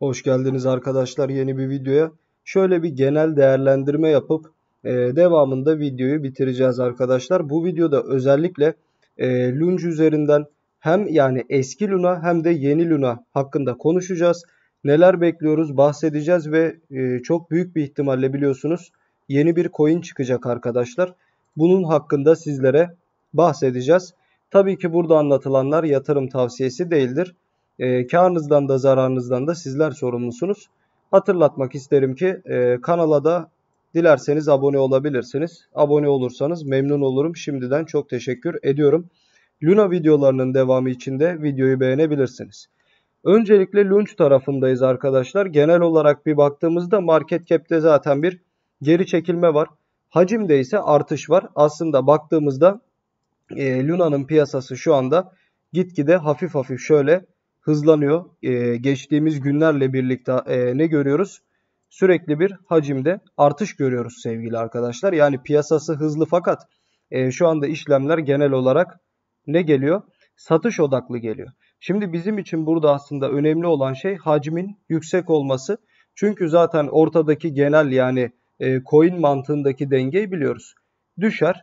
Hoş geldiniz arkadaşlar yeni bir videoya. Şöyle bir genel değerlendirme yapıp e, devamında videoyu bitireceğiz arkadaşlar. Bu videoda özellikle e, Lunge üzerinden hem yani eski Luna hem de yeni Luna hakkında konuşacağız. Neler bekliyoruz bahsedeceğiz ve e, çok büyük bir ihtimalle biliyorsunuz yeni bir coin çıkacak arkadaşlar. Bunun hakkında sizlere bahsedeceğiz. Tabii ki burada anlatılanlar yatırım tavsiyesi değildir. E, karınızdan da zararınızdan da sizler sorumlusunuz. Hatırlatmak isterim ki e, kanala da dilerseniz abone olabilirsiniz. Abone olursanız memnun olurum. Şimdiden çok teşekkür ediyorum. Luna videolarının devamı için de videoyu beğenebilirsiniz. Öncelikle Lunch tarafındayız arkadaşlar. Genel olarak bir baktığımızda market cap'te zaten bir geri çekilme var. Hacimde ise artış var. Aslında baktığımızda e, Luna'nın piyasası şu anda gitgide hafif hafif şöyle hızlanıyor. E, geçtiğimiz günlerle birlikte e, ne görüyoruz? Sürekli bir hacimde artış görüyoruz sevgili arkadaşlar. Yani piyasası hızlı fakat e, şu anda işlemler genel olarak ne geliyor? Satış odaklı geliyor. Şimdi bizim için burada aslında önemli olan şey hacmin yüksek olması. Çünkü zaten ortadaki genel yani e, coin mantığındaki dengeyi biliyoruz. Düşer,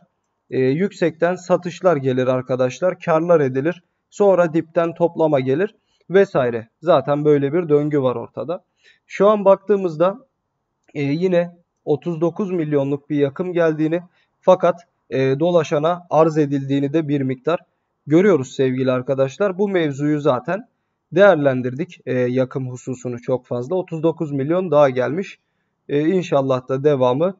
e, yüksekten satışlar gelir arkadaşlar, karlar edilir. Sonra dipten toplama gelir vesaire. Zaten böyle bir döngü var ortada. Şu an baktığımızda e, yine 39 milyonluk bir yakım geldiğini fakat e, dolaşana arz edildiğini de bir miktar görüyoruz sevgili arkadaşlar. Bu mevzuyu zaten değerlendirdik e, yakım hususunu çok fazla. 39 milyon daha gelmiş. E, inşallah da devamı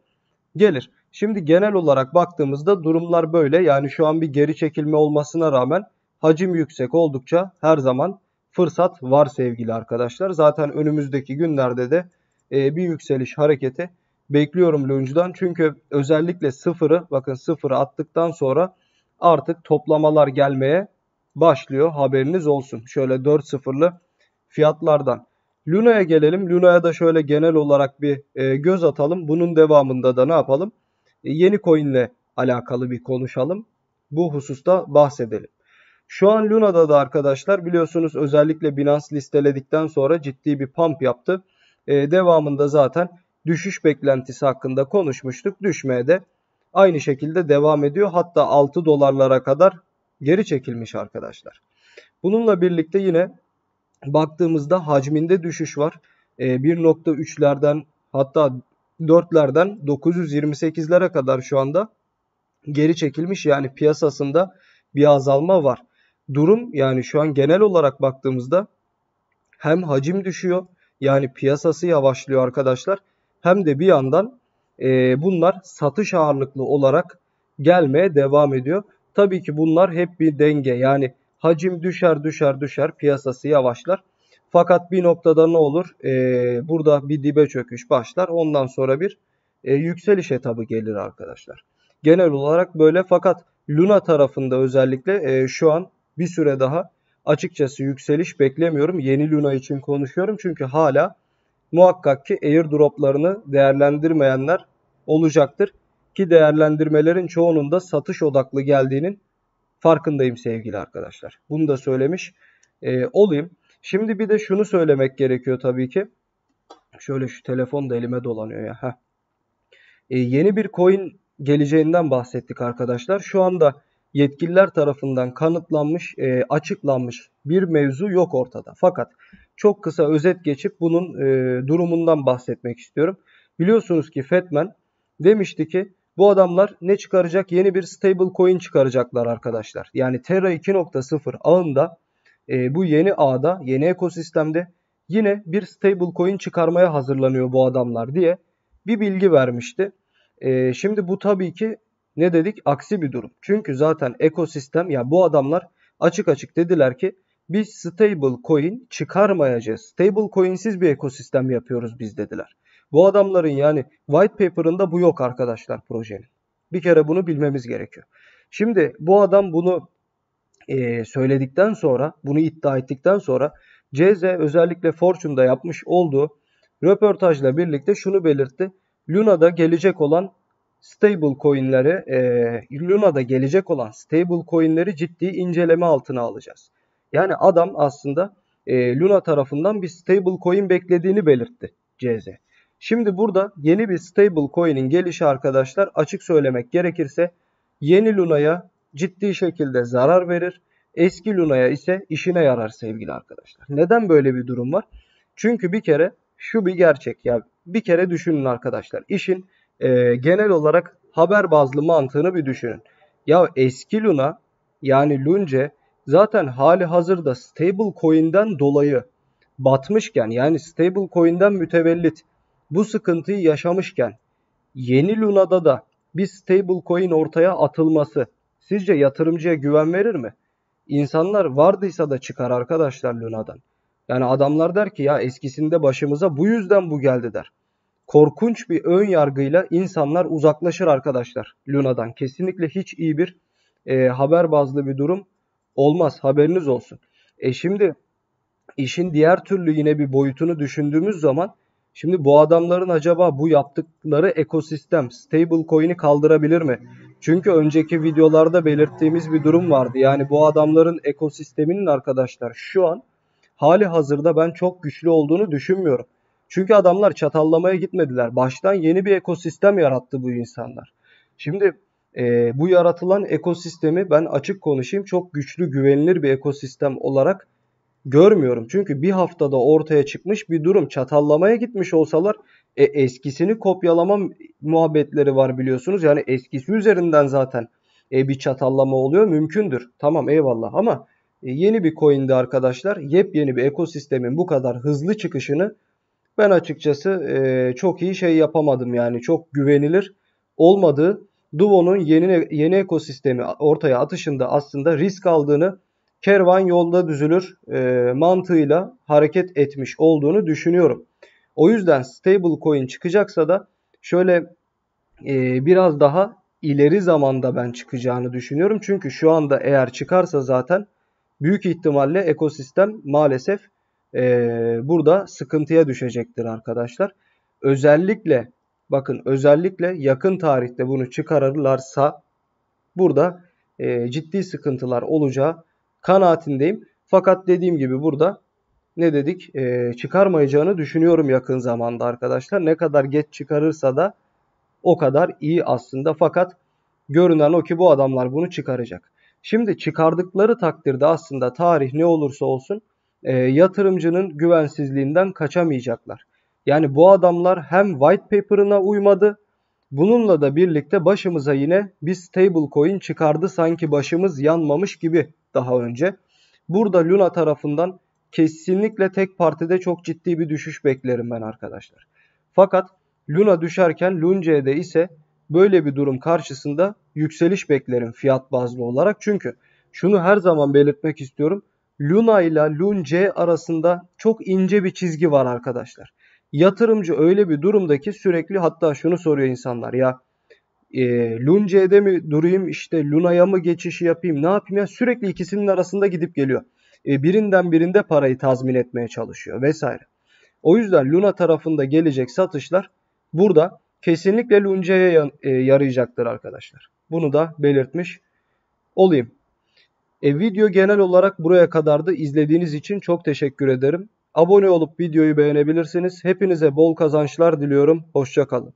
gelir. Şimdi genel olarak baktığımızda durumlar böyle. Yani şu an bir geri çekilme olmasına rağmen hacim yüksek oldukça her zaman fırsat var sevgili arkadaşlar. Zaten önümüzdeki günlerde de e, bir yükseliş hareketi bekliyorum Lunge'dan. Çünkü özellikle sıfırı bakın sıfırı attıktan sonra artık toplamalar gelmeye başlıyor. Haberiniz olsun. Şöyle 4 sıfırlı fiyatlardan. Luna'ya gelelim. Luna'ya da şöyle genel olarak bir e, göz atalım. Bunun devamında da ne yapalım? E, yeni coin'le alakalı bir konuşalım. Bu hususta bahsedelim. Şu an Luna'da da arkadaşlar biliyorsunuz özellikle Binance listeledikten sonra ciddi bir pump yaptı. Ee, devamında zaten düşüş beklentisi hakkında konuşmuştuk. Düşmeye de aynı şekilde devam ediyor. Hatta 6 dolarlara kadar geri çekilmiş arkadaşlar. Bununla birlikte yine baktığımızda hacminde düşüş var. Ee, 1.3'lerden hatta 4'lerden 928'lere kadar şu anda geri çekilmiş. Yani piyasasında bir azalma var durum yani şu an genel olarak baktığımızda hem hacim düşüyor yani piyasası yavaşlıyor arkadaşlar hem de bir yandan e, bunlar satış ağırlıklı olarak gelmeye devam ediyor. Tabii ki bunlar hep bir denge yani hacim düşer düşer düşer piyasası yavaşlar. Fakat bir noktada ne olur? Ee, burada bir dibe çöküş başlar. Ondan sonra bir e, yükseliş etabı gelir arkadaşlar. Genel olarak böyle fakat Luna tarafında özellikle e, şu an bir süre daha açıkçası yükseliş beklemiyorum. Yeni Luna için konuşuyorum çünkü hala muhakkak ki airdroplarını değerlendirmeyenler olacaktır. Ki değerlendirmelerin çoğunun da satış odaklı geldiğinin farkındayım sevgili arkadaşlar. Bunu da söylemiş e, olayım. Şimdi bir de şunu söylemek gerekiyor tabii ki. Şöyle şu telefon da elime dolanıyor ya. E, yeni bir coin geleceğinden bahsettik arkadaşlar. Şu anda yetkililer tarafından kanıtlanmış, e, açıklanmış bir mevzu yok ortada. Fakat çok kısa özet geçip bunun e, durumundan bahsetmek istiyorum. Biliyorsunuz ki Fetman demişti ki bu adamlar ne çıkaracak? Yeni bir stable coin çıkaracaklar arkadaşlar. Yani Terra 2.0 ağında e, bu yeni ağda, yeni ekosistemde yine bir stable coin çıkarmaya hazırlanıyor bu adamlar diye bir bilgi vermişti. E, şimdi bu tabii ki ne dedik? Aksi bir durum. Çünkü zaten ekosistem ya bu adamlar açık açık dediler ki biz stable coin çıkarmayacağız. Stable coin'siz bir ekosistem yapıyoruz biz dediler. Bu adamların yani white paper'ında bu yok arkadaşlar projenin. Bir kere bunu bilmemiz gerekiyor. Şimdi bu adam bunu e, söyledikten sonra, bunu iddia ettikten sonra CZ özellikle Fortune'da yapmış olduğu röportajla birlikte şunu belirtti. Luna'da gelecek olan stable coinleri e, Luna'da gelecek olan stable coinleri ciddi inceleme altına alacağız. Yani adam aslında e, Luna tarafından bir stable coin beklediğini belirtti CZ. Şimdi burada yeni bir stable coin'in gelişi arkadaşlar açık söylemek gerekirse yeni Luna'ya ciddi şekilde zarar verir. Eski Luna'ya ise işine yarar sevgili arkadaşlar. Neden böyle bir durum var? Çünkü bir kere şu bir gerçek ya bir kere düşünün arkadaşlar. işin e, genel olarak haber bazlı mantığını bir düşünün. Ya eski Luna yani Lunce zaten hali hazırda stable coin'den dolayı batmışken yani stable coin'den mütevellit bu sıkıntıyı yaşamışken yeni Luna'da da bir stable coin ortaya atılması sizce yatırımcıya güven verir mi? İnsanlar vardıysa da çıkar arkadaşlar Luna'dan. Yani adamlar der ki ya eskisinde başımıza bu yüzden bu geldi der korkunç bir ön yargıyla insanlar uzaklaşır arkadaşlar Luna'dan. Kesinlikle hiç iyi bir e, haber bazlı bir durum olmaz. Haberiniz olsun. E şimdi işin diğer türlü yine bir boyutunu düşündüğümüz zaman şimdi bu adamların acaba bu yaptıkları ekosistem stable coin'i kaldırabilir mi? Çünkü önceki videolarda belirttiğimiz bir durum vardı. Yani bu adamların ekosisteminin arkadaşlar şu an hali hazırda ben çok güçlü olduğunu düşünmüyorum. Çünkü adamlar çatallamaya gitmediler. Baştan yeni bir ekosistem yarattı bu insanlar. Şimdi e, bu yaratılan ekosistemi ben açık konuşayım çok güçlü güvenilir bir ekosistem olarak görmüyorum. Çünkü bir haftada ortaya çıkmış bir durum çatallamaya gitmiş olsalar e, eskisini kopyalama muhabbetleri var biliyorsunuz. Yani eskisi üzerinden zaten e, bir çatallama oluyor mümkündür. Tamam eyvallah ama e, yeni bir coin'de arkadaşlar yepyeni bir ekosistemin bu kadar hızlı çıkışını ben açıkçası e, çok iyi şey yapamadım yani çok güvenilir olmadı. Duvo'nun yeni, yeni ekosistemi ortaya atışında aslında risk aldığını kervan yolda düzülür e, mantığıyla hareket etmiş olduğunu düşünüyorum. O yüzden stable coin çıkacaksa da şöyle e, biraz daha ileri zamanda ben çıkacağını düşünüyorum. Çünkü şu anda eğer çıkarsa zaten büyük ihtimalle ekosistem maalesef e, burada sıkıntıya düşecektir arkadaşlar. Özellikle bakın özellikle yakın tarihte bunu çıkarırlarsa burada e, ciddi sıkıntılar olacağı kanaatindeyim. Fakat dediğim gibi burada ne dedik e, çıkarmayacağını düşünüyorum yakın zamanda arkadaşlar. Ne kadar geç çıkarırsa da o kadar iyi aslında. Fakat görünen o ki bu adamlar bunu çıkaracak. Şimdi çıkardıkları takdirde aslında tarih ne olursa olsun e, yatırımcının güvensizliğinden kaçamayacaklar. Yani bu adamlar hem white paper'ına uymadı. Bununla da birlikte başımıza yine bir stable coin çıkardı sanki başımız yanmamış gibi daha önce. Burada Luna tarafından kesinlikle tek partide çok ciddi bir düşüş beklerim ben arkadaşlar. Fakat Luna düşerken Lunce'de ise böyle bir durum karşısında yükseliş beklerim fiyat bazlı olarak. Çünkü şunu her zaman belirtmek istiyorum. Luna ile Lunce arasında çok ince bir çizgi var arkadaşlar. Yatırımcı öyle bir durumdaki sürekli hatta şunu soruyor insanlar ya e, Lunce'de mi durayım işte Luna'ya mı geçişi yapayım ne yapayım ya sürekli ikisinin arasında gidip geliyor. E, birinden birinde parayı tazmin etmeye çalışıyor vesaire. O yüzden Luna tarafında gelecek satışlar burada kesinlikle Lunce'ye e, yarayacaktır arkadaşlar. Bunu da belirtmiş olayım. E, video genel olarak buraya kadardı. İzlediğiniz için çok teşekkür ederim. Abone olup videoyu beğenebilirsiniz. Hepinize bol kazançlar diliyorum. Hoşçakalın.